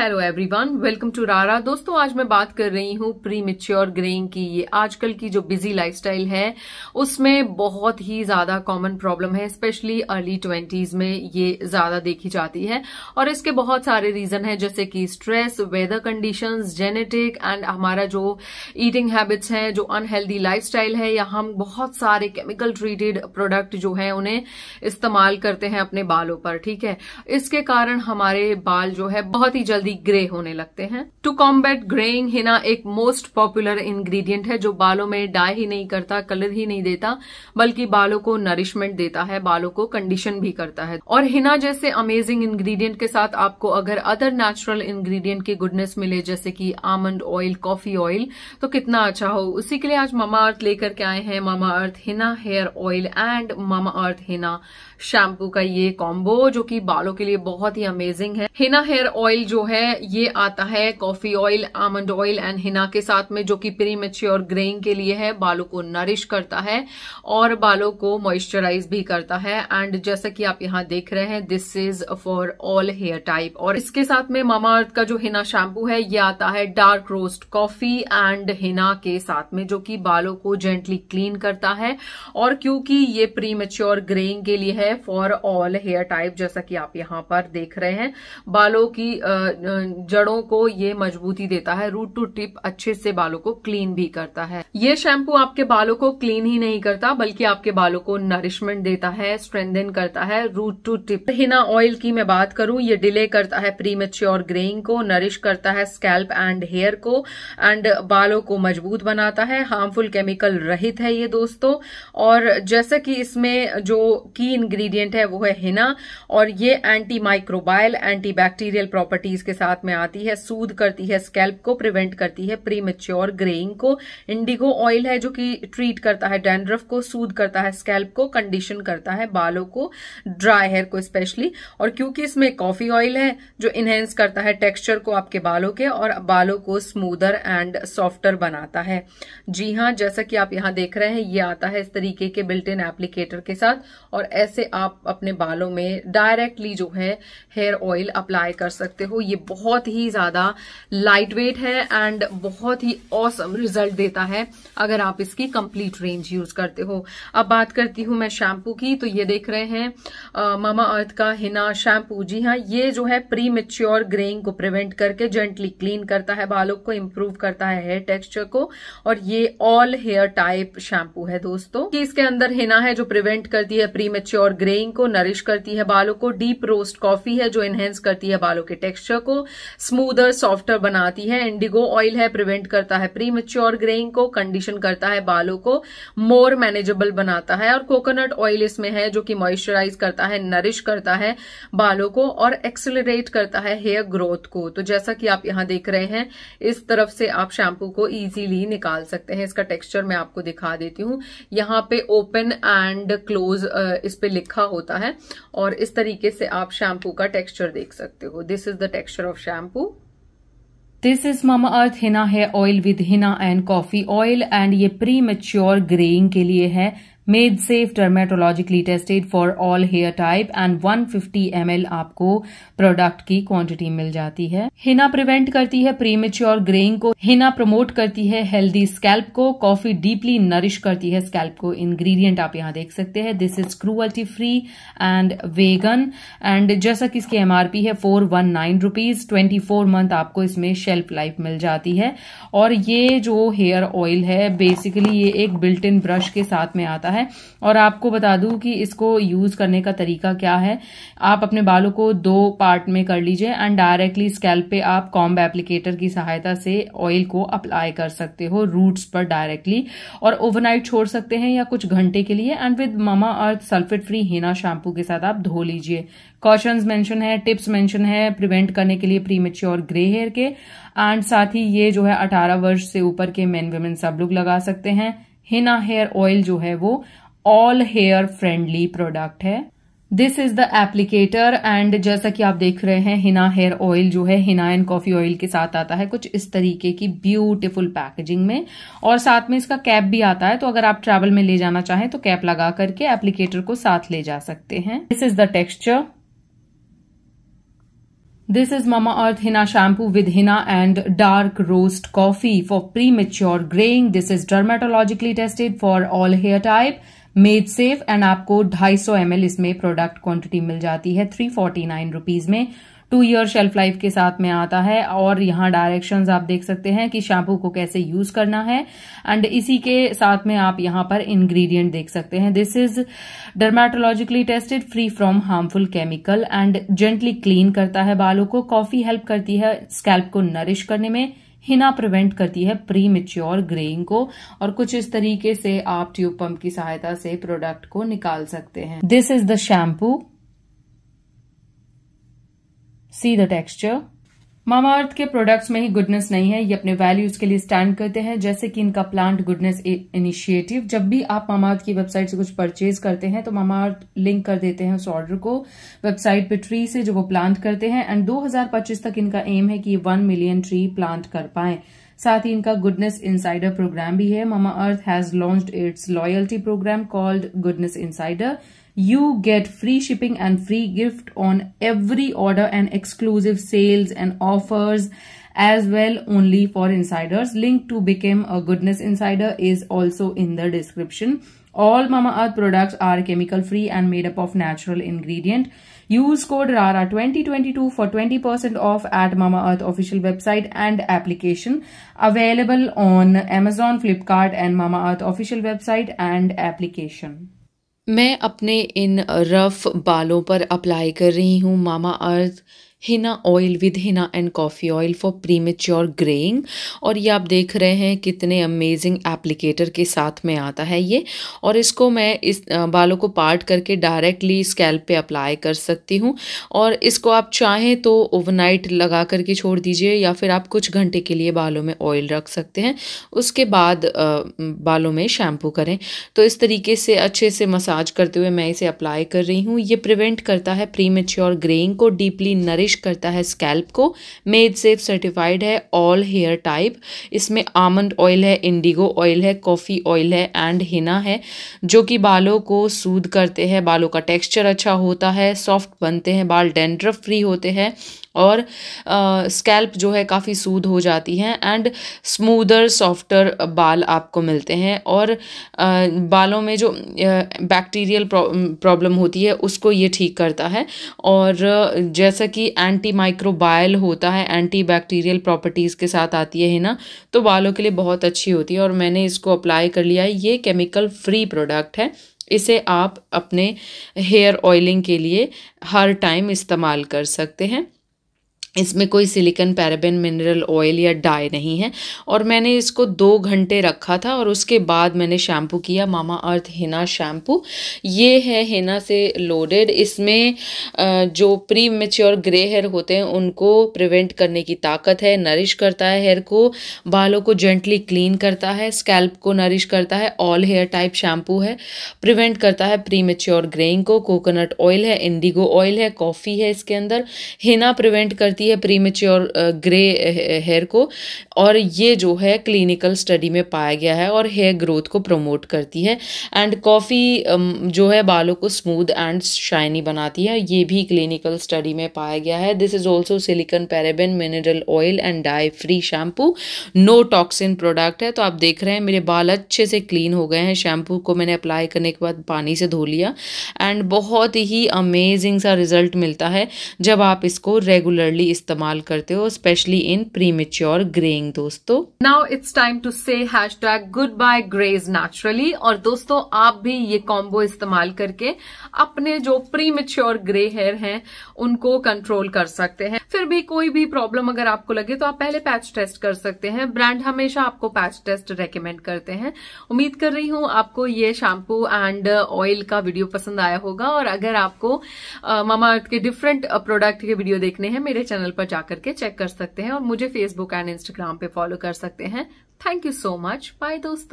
Hello everyone welcome to रारा दोस्तों आज मैं बात कर रही हूँ प्री मिच्योर ग्रेइंग की ये आजकल की जो बिजी लाइफस्टाइल है उसमें बहुत ही ज्यादा कॉमन प्रॉब्लम है स्पेशली अर्ली ट्वेंटीज में ये ज्यादा देखी जाती है और इसके बहुत सारे रीजन है जैसे कि stress weather condition genetic and हमारा जो ईटिंग हैबिट्स है जो अनहेल्दी लाइफ है या हम बहुत सारे केमिकल ट्रीटेड प्रोडक्ट जो है उन्हें इस्तेमाल करते हैं अपने बालों पर ठीक है इसके कारण हमारे बाल जो है बहुत ही जल्दी जल्दी ग्रे होने लगते हैं टू कॉम्बेट ग्रेइंग हिना एक मोस्ट पॉपुलर इंग्रेडिएंट है जो बालों में डाई ही नहीं करता कलर ही नहीं देता बल्कि बालों को नरिशमेंट देता है बालों को कंडीशन भी करता है और हिना जैसे अमेजिंग इंग्रेडिएंट के साथ आपको अगर अदर नेचुरल इंग्रेडिएंट की गुडनेस मिले जैसे कि आमंड ऑयल कॉफी ऑयल तो कितना अच्छा हो उसी के लिए आज मामा अर्थ लेकर के आए हैं Mamaearth henna hair oil and Mamaearth henna shampoo का ये कॉम्बो जो कि बालों के लिए बहुत ही अमेजिंग है हिना हेयर ऑयल जो है ये आता है coffee oil almond oil and henna के साथ में जो कि प्री मेच्योर ग्रेइंग के लिए है बालों को नरिश करता है और बालों को मॉइस्चराइज भी करता है एंड जैसा कि आप यहाँ देख रहे हैं this is for all hair type और इसके साथ में मामा अर्थ का जो हिना शैम्पू है ये आता है dark roast coffee and henna के साथ में जो कि बालों को जेंटली क्लीन करता है और क्योंकि ये प्री मेच्योर ग्रेइंग के लिए है फॉर ऑल हेयर टाइप जैसा कि आप यहां पर देख रहे हैं बालों की जड़ों को ये मजबूती देता है रूट टू टिप अच्छे से बालों को क्लीन भी करता है ये शैम्पू आपके बालों को क्लीन ही नहीं करता बल्कि आपके बालों को नरिशमेंट देता है स्ट्रेंथन करता है root to tip henna oil की मैं बात करूं ये डिले करता है प्री मेच्योर ग्रेइंग को नरिश करता है स्कैल्प एंड हेयर को एंड बालों को मजबूत बनाता है हार्मफुल केमिकल रहित है ये दोस्तों और जैसे कि इसमें जो की इंग्रेडिएंट है वो है हिना और ये anti microbial anti bacterial properties इसके साथ में आती है सूद करती है स्कैल्प को प्रिवेंट करती है प्री मेच्योर ग्रेइंग को इंडिगो ऑयल है जो कि ट्रीट करता है डेंड्रफ को सूद करता है स्कैल्प को कंडीशन करता है बालों को ड्राई हेयर को स्पेशली और क्योंकि इसमें कॉफी ऑयल है जो इनहेंस करता है टेक्स्चर को आपके बालों के और बालों को स्मूदर एंड सॉफ्टर बनाता है जी हाँ जैसा कि आप यहाँ देख रहे हैं ये आता है इस तरीके के बिल्ट इन एप्लीकेटर के साथ और ऐसे आप अपने बालों में डायरेक्टली जो है हेयर ऑयल अप्लाई कर सकते हो ये बहुत ही ज्यादा लाइट वेट है एंड बहुत ही औसम रिजल्ट देता है अगर आप इसकी कंप्लीट रेंज यूज करते हो अब बात करती हूं मैं शैम्पू की तो ये देख रहे हैं मामा अर्थ का हिना शैम्पू जी हाँ ये जो है प्री मेच्योर ग्रेइंग को प्रिवेंट करके जेंटली क्लीन करता है बालों को इम्प्रूव करता है हेयर टेक्स्चर को और ये ऑल हेयर टाइप शैम्पू है दोस्तों कि इसके अंदर हिना है जो प्रिवेंट करती है प्री मेच्योर ग्रेइंग को नरिश करती है बालों को डीप रोस्ट कॉफी है जो एनहेंस करती है बालों के टेक्सचर को को स्मूदर सॉफ्टर बनाती है इंडिगो ऑयल है प्रिवेंट करता है प्री मेच्योर ग्रेइंग को कंडीशन करता है बालों को मोर मैनेजेबल बनाता है और कोकोनट ऑयल इसमें है जो कि मॉइस्चराइज करता है नरिश करता है बालों को और एक्सेलरेट करता है हेयर ग्रोथ को तो जैसा कि आप यहां देख रहे हैं इस तरफ से आप शैम्पू को इजीली निकाल सकते हैं इसका टेक्स्चर मैं आपको दिखा देती हूँ यहाँ पे ओपन एंड क्लोज इस पे लिखा होता है और इस तरीके से आप शैम्पू का टेक्स्चर देख सकते हो this is the texture mixture of shampoo. This is Mama Earth Henna Hair Oil with Henna and Coffee Oil and ये pre mature graying के लिए है made safe dermatologically tested for all hair type and 150 fifty आपको product की quantity मिल जाती है Hina prevent करती है प्रीमेच्योर ग्रेइंग को हिना प्रमोट करती है हेल्दी स्कैल्प को कॉफी डीपली नरिश करती है स्कैल्प को इंग्रेडिएंट आप यहाँ देख सकते हैं this is cruelty free and vegan and जैसा कि इसकी एमआरपी है four one nine rupees twenty four month आपको इसमें शेल्फ लाइफ मिल जाती है और ये जो हेयर ऑयल है बेसिकली ये एक बिल्ट इन ब्रश के साथ में आता है है और आपको बता दूं कि इसको यूज़ करने का तरीका क्या है आप अपने बालों को दो पार्ट में कर लीजिए एंड डायरेक्टली स्कैल्प पे आप कॉम्ब एप्लीकेटर की सहायता से ऑयल को अप्लाई कर सकते हो रूट्स पर डायरेक्टली और ओवरनाइट छोड़ सकते हैं या कुछ घंटे के लिए and with Mamaearth sulphate free henna shampoo के साथ आप धो लीजिए कॉशंस मेंशन है टिप्स मेंशन है प्रिवेंट करने के लिए प्रीमेच्योर ग्रे हेयर के एंड साथ ही ये जो है अठारह वर्ष से ऊपर के मेन वेमेन सब लोग लगा सकते हैं हिना हेयर ऑयल जो है वो ऑल हेयर फ्रेंडली प्रोडक्ट है this is the applicator and जैसा कि आप देख रहे हैं हिना हेयर ऑयल जो है हिना एंड कॉफी ऑयल के साथ आता है कुछ इस तरीके की ब्यूटिफुल पैकेजिंग में और साथ में इसका कैप भी आता है तो अगर आप ट्रेवल में ले जाना चाहें तो कैप लगा करके एप्लीकेटर को साथ ले जा सकते हैं this is the texture This is Mama Earth Henna Shampoo with Henna and Dark Roast Coffee for premature graying. This is dermatologically tested for all hair type. Made safe and आपको 250 सौ इसमें product quantity मिल जाती है three forty nine rupees में two year shelf life के साथ में आता है और यहाँ डायरेक्शंस आप देख सकते हैं कि शैम्पू को कैसे यूज करना है एंड इसी के साथ में आप यहाँ पर इंग्रेडिएंट देख सकते हैं this is dermatologically tested free from harmful chemical and gently clean करता है बालों को कॉफी हेल्प करती है स्कैल्प को नरिश करने में हिना प्रिवेंट करती है प्री मेच्योर ग्रेइंग को और कुछ इस तरीके से आप ट्यूब पंप की सहायता से प्रोडक्ट को निकाल सकते हैं this is the shampoo see the texture Mamaearth के प्रोडक्ट्स में ही गुडनेस नहीं है ये अपने वैल्यूज के लिए स्टैंड करते हैं जैसे कि इनका प्लांट गुडनेस इनिशिएटिव जब भी आप मामा अर्थ की वेबसाइट से कुछ परचेज करते हैं तो मामाअर्थ लिंक कर देते हैं उस ऑर्डर को वेबसाइट पे ट्री से जो वो प्लांट करते हैं एंड 2025 तक इनका एम है कि ये वन मिलियन ट्री प्लांट कर पाए साथ ही इनका गुडनेस इनसाइडर प्रोग्राम भी है Mamaearth has launch its loyalty programme called goodness insider you get free shipping and free gift on every order and exclusive sales and offers as well only for insiders. Link to become a goodness insider is also in the description. All Mama Earth products are chemical free and made up of natural ingredient. Use code RARA2022 for 20% off at Mama Earth official website and application. Available on Amazon, Flipkart and Mama Earth official website and application. मैं अपने इन rough बालों पर apply कर रही हूँ Mamaearth henna oil with henna and coffee oil for premature greying और ये आप देख रहे हैं कितने अमेजिंग एप्लीकेटर के साथ में आता है ये और इसको मैं इस बालों को पार्ट करके डायरेक्टली स्कैल्प पे अप्लाई कर सकती हूँ और इसको आप चाहें तो ओवरनाइट लगा करके छोड़ दीजिए या फिर आप कुछ घंटे के लिए बालों में ऑयल रख सकते हैं उसके बाद बालों में शैम्पू करें तो इस तरीके से अच्छे से मसाज करते हुए मैं इसे अप्लाई कर रही हूँ ये प्रिवेंट करता है प्रीमेच्योर ग्रेइंग को डीपली नरिश नरिश करता है स्कैल्प को मेड सेफ सर्टिफाइड है ऑल हेयर टाइप इसमें आमंड ऑयल है इंडिगो ऑयल है कॉफ़ी ऑयल है एंड हिना है जो कि बालों को सूद करते हैं बालों का टेक्स्चर अच्छा होता है सॉफ्ट बनते हैं बाल डेंड्रफ फ्री होते हैं और स्कैल्प जो है काफ़ी सूद हो जाती है एंड स्मूदर सॉफ्टर बाल आपको मिलते हैं और uh, बालों में जो बैक्टीरियल प्रॉब्लम होती है उसको ये ठीक करता है और जैसा कि एंटी माइक्रोबायल होता है एंटी बैक्टीरियल प्रॉपर्टीज़ के साथ आती है ना तो बालों के लिए बहुत अच्छी होती है और मैंने इसको अप्लाई कर लिया है ये केमिकल फ्री प्रोडक्ट है इसे आप अपने हेयर ऑयलिंग के लिए हर टाइम इस्तेमाल कर सकते हैं इसमें कोई सिलिकन पैराबेन मिनरल ऑयल या डाई नहीं है और मैंने इसको दो घंटे रखा था और उसके बाद मैंने शैम्पू किया मामा अर्थ हिना शैम्पू ये है हिना से लोडेड इसमें जो प्री मेच्योर ग्रे हेयर होते हैं उनको प्रिवेंट करने की ताकत है नरिश करता है हेयर को बालों को जेंटली क्लीन करता है स्कैल्प को नरिश करता है ऑल हेयर टाइप शैम्पू है प्रिवेंट करता है प्री मेच्योर ग्रेइंग को कोकोनट ऑयल है इंडिगो ऑयल है कॉफ़ी है इसके अंदर हिना प्रिवेंट कर करती है प्रीमेच्योर ग्रे हेयर को और ये जो है क्लिनिकल स्टडी में पाया गया है और हेयर ग्रोथ को प्रमोट करती है एंड कॉफ़ी जो है बालों को स्मूद एंड शाइनी बनाती है ये भी क्लिनिकल स्टडी में पाया गया है this is also silicone paraben mineral oil and dye free shampoo no toxin product है तो आप देख रहे हैं मेरे बाल अच्छे से क्लीन हो गए हैं शैम्पू को मैंने अप्लाई करने के बाद पानी से धो लिया एंड बहुत ही अमेजिंग सा रिज़ल्ट मिलता है जब आप इसको रेगुलरली इस्तेमाल करते हो स्पेशली इन प्रीमेच्योर ग्रेइंग दोस्तों now it's time to say hashtag goodbye greys naturally और दोस्तों आप भी ये कॉम्बो इस्तेमाल करके अपने जो प्री मेच्योर ग्रे हेयर हैं उनको कंट्रोल कर सकते हैं फिर भी कोई भी प्रॉब्लम अगर आपको लगे तो आप पहले पैच टेस्ट कर सकते हैं ब्रांड हमेशा आपको पैच टेस्ट रेकमेंड करते हैं उम्मीद कर रही हूँ आपको ये शैम्पू एंड ऑयल का वीडियो पसंद आया होगा और अगर आपको मामा अर्थ के डिफरेंट प्रोडक्ट के वीडियो देखने हैं मेरे चैनल चैनल पर जाकर के चेक कर सकते हैं और मुझे फेसबुक एंड इंस्टाग्राम पे फॉलो कर सकते हैं thank you so much bye दोस्तों